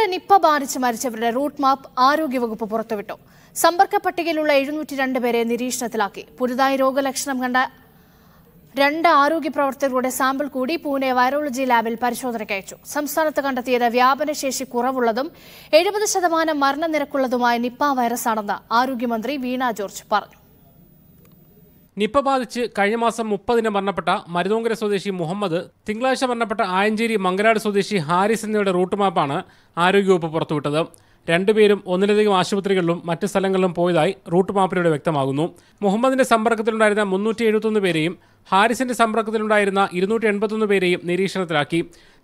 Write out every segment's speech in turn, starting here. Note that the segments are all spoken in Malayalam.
കോഴിക്കോട് നിപ്പ ബാധിച്ച് മരിച്ചവരുടെ റൂട്ട് മാപ്പ് ആരോഗ്യവകുപ്പ് പുറത്തുവിട്ടു സമ്പർക്ക പട്ടികയിലുള്ള എഴുന്നൂറ്റി രണ്ട് പേരെ നിരീക്ഷണത്തിലാക്കി പുതുതായി രോഗലക്ഷണം കണ്ട രണ്ട് ആരോഗ്യ പ്രവർത്തകരുടെ സാമ്പിൾ കൂടി പൂനെ വൈറോളജി ലാബിൽ പരിശോധനയ്ക്ക് അയച്ചു സംസ്ഥാനത്ത് കണ്ടെത്തിയത് വ്യാപനശേഷി കുറവുള്ളതും എഴുപത് ശതമാനം മരണനിരക്കുള്ളതുമായ നിപ്പ വൈറസാണെന്ന് ആരോഗ്യമന്ത്രി വീണ ജോർജ് പറഞ്ഞു നിപ്പ ബാധിച്ച് കഴിഞ്ഞ മാസം മുപ്പതിന് മരണപ്പെട്ട മരുതോങ്കര സ്വദേശി മുഹമ്മദ് തിങ്കളാഴ്ച മരണപ്പെട്ട ആയഞ്ചേരി മംഗലാട് സ്വദേശി ഹാരിസ് എന്നിവരുടെ റൂട്ട് മാപ്പാണ് ആരോഗ്യവകുപ്പ് പുറത്തുവിട്ടത് രണ്ടുപേരും ഒന്നിലധികം ആശുപത്രികളിലും മറ്റ് സ്ഥലങ്ങളിലും പോയതായി റൂട്ട് മാപ്പിലൂടെ വ്യക്തമാകുന്നു മുഹമ്മദിന്റെ സമ്പർക്കത്തിലുണ്ടായിരുന്ന മുന്നൂറ്റി എഴുപത്തൊന്ന് പേരെയും ഹാരിസിന്റെ സമ്പർക്കത്തിലുണ്ടായിരുന്ന ഇരുന്നൂറ്റി എൺപത്തൊന്ന് പേരെയും നിരീക്ഷണത്തിലാക്കി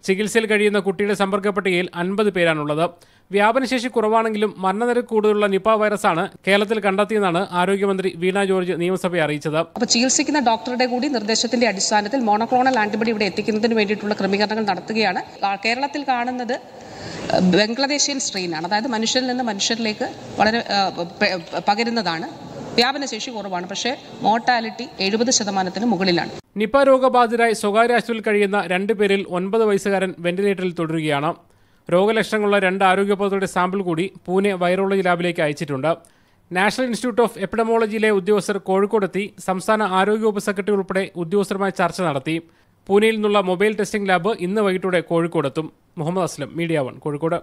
ചികിത്സയിൽ കഴിയുന്ന കുട്ടിയുടെ സമ്പർക്ക പട്ടികയിൽ അൻപത് പേരാണുള്ളത് വ്യാപനശേഷി കുറവാണെങ്കിലും മരണനിരക്ക് കൂടുതലുള്ള നിപ വൈറസ് ആണ് കേരളത്തിൽ കണ്ടെത്തിയെന്നാണ് ആരോഗ്യമന്ത്രി വീണ ജോർജ് നിയമസഭയെ അറിയിച്ചത് അപ്പോൾ ചികിത്സിക്കുന്ന ഡോക്ടറുടെ കൂടി നിർദ്ദേശത്തിന്റെ അടിസ്ഥാനത്തിൽ മോണോക്ലോണൽ ആന്റിബോഡി ഇവിടെ എത്തിക്കുന്നതിന് വേണ്ടിയിട്ടുള്ള ക്രമീകരണങ്ങൾ നടത്തുകയാണ് കേരളത്തിൽ കാണുന്നത് ബംഗ്ലാദേശിയൻ സ്ട്രെയിനാണ് അതായത് മനുഷ്യരിൽ നിന്ന് മനുഷ്യരിലേക്ക് വളരെ പകരുന്നതാണ് വ്യാപനശേഷി കുറവാണ് പക്ഷേ മോർട്ടാലിറ്റി എഴുപത് ശതമാനത്തിന് മുകളിലാണ് നിപ രോഗബാധിതരായി സ്വകാര്യ ആശുപത്രിയിൽ കഴിയുന്ന രണ്ട് പേരിൽ ഒൻപത് വയസ്സുകാരൻ വെന്റിലേറ്ററിൽ തുടരുകയാണ് രോഗലക്ഷണങ്ങളുള്ള രണ്ട് ആരോഗ്യപ്രവർത്തകരുടെ സാമ്പിൾ കൂടി പൂനെ വൈറോളജി ലാബിലേക്ക് അയച്ചിട്ടുണ്ട് നാഷണൽ ഇൻസ്റ്റിറ്റ്യൂട്ട് ഓഫ് എപ്പിഡമോളജിയിലെ ഉദ്യോഗസ്ഥർ കോഴിക്കോടെത്തി സംസ്ഥാന ആരോഗ്യവകുപ്പ് സെക്രട്ടറി ഉൾപ്പെടെ ഉദ്യോഗസ്ഥരുമായി ചർച്ച നടത്തി പൂനെയിൽ നിന്നുള്ള മൊബൈൽ ടെസ്റ്റിംഗ് ലാബ് ഇന്ന് വൈകിട്ടോടെ കോഴിക്കോടെത്തും മുഹമ്മദ് അസ്ലം മീഡിയ വൺ കോഴിക്കോട്